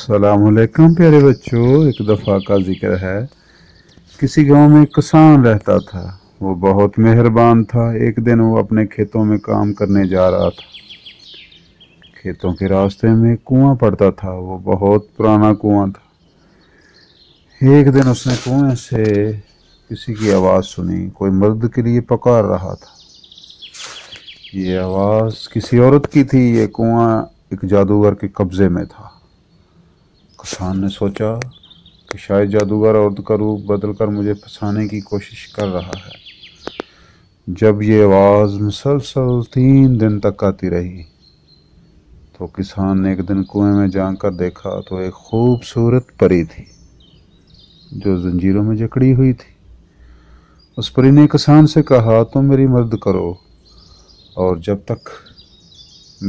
सलामकुम प्यारे बच्चों एक दफ़ा का जिक्र है किसी गांव में किसान रहता था वो बहुत मेहरबान था एक दिन वो अपने खेतों में काम करने जा रहा था खेतों के रास्ते में कुआं पड़ता था वो बहुत पुराना कुआं था एक दिन उसने कुएं से किसी की आवाज़ सुनी कोई मर्द के लिए पकार रहा था ये आवाज़ किसी औरत की थी ये कुआं एक जादूगर के कब्ज़े में था किसान ने सोचा कि शायद जादूगर औरत का रूप कर मुझे फंसाने की कोशिश कर रहा है जब ये आवाज़ मुसलसल तीन दिन तक आती रही तो किसान ने एक दिन कुएं में जाकर देखा तो एक खूबसूरत परी थी जो जंजीरों में जकड़ी हुई थी उस परी ने किसान से कहा तुम मेरी मदद करो और जब तक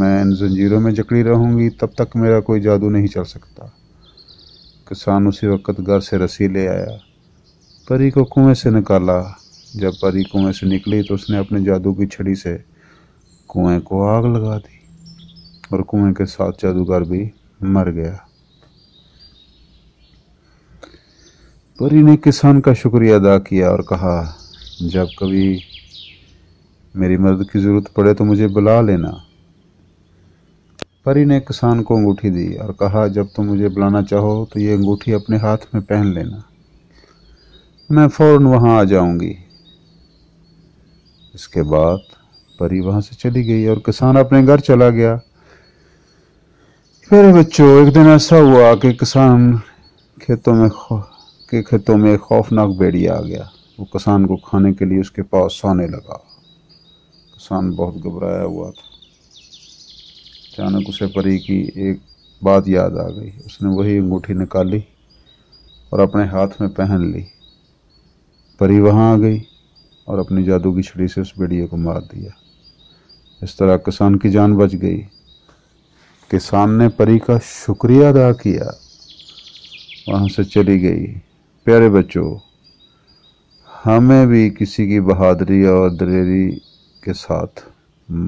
मैं इन जंजीरों में जकड़ी रहूँगी तब तक मेरा कोई जादू नहीं चल सकता किसान उसी वक्त घर से रस्सी ले आया परी को कुएं से निकाला जब परी कुएं से निकली तो उसने अपने जादू की छड़ी से कुएं को आग लगा दी और कुएं के साथ जादूगर भी मर गया परी ने किसान का शुक्रिया अदा किया और कहा जब कभी मेरी मदद की ज़रूरत पड़े तो मुझे बुला लेना परी ने किसान को अंगूठी दी और कहा जब तुम मुझे बुलाना चाहो तो ये अंगूठी अपने हाथ में पहन लेना मैं फ़ौरन वहाँ आ जाऊँगी इसके बाद परी वहाँ से चली गई और किसान अपने घर चला गया मेरे बच्चों एक दिन ऐसा हुआ कि किसान खेतों में के खेतों में खौफनाक बेड़िया आ गया वो किसान को खाने के लिए उसके पास सोने लगा किसान बहुत घबराया हुआ था अचानक उसे परी की एक बात याद आ गई उसने वही अंगूठी निकाली और अपने हाथ में पहन ली परी वहाँ आ गई और अपनी जादू की छड़ी से उस बेड़िए को मार दिया इस तरह किसान की जान बच गई किसान ने परी का शुक्रिया अदा किया वहाँ से चली गई प्यारे बच्चों हमें भी किसी की बहादुरी और दलेरी के साथ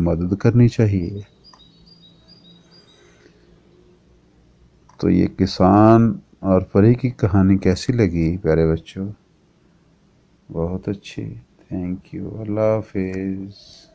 मदद करनी चाहिए तो ये किसान और परी की कहानी कैसी लगी प्यारे बच्चों बहुत अच्छी थैंक यू अल्लाह हाफिज़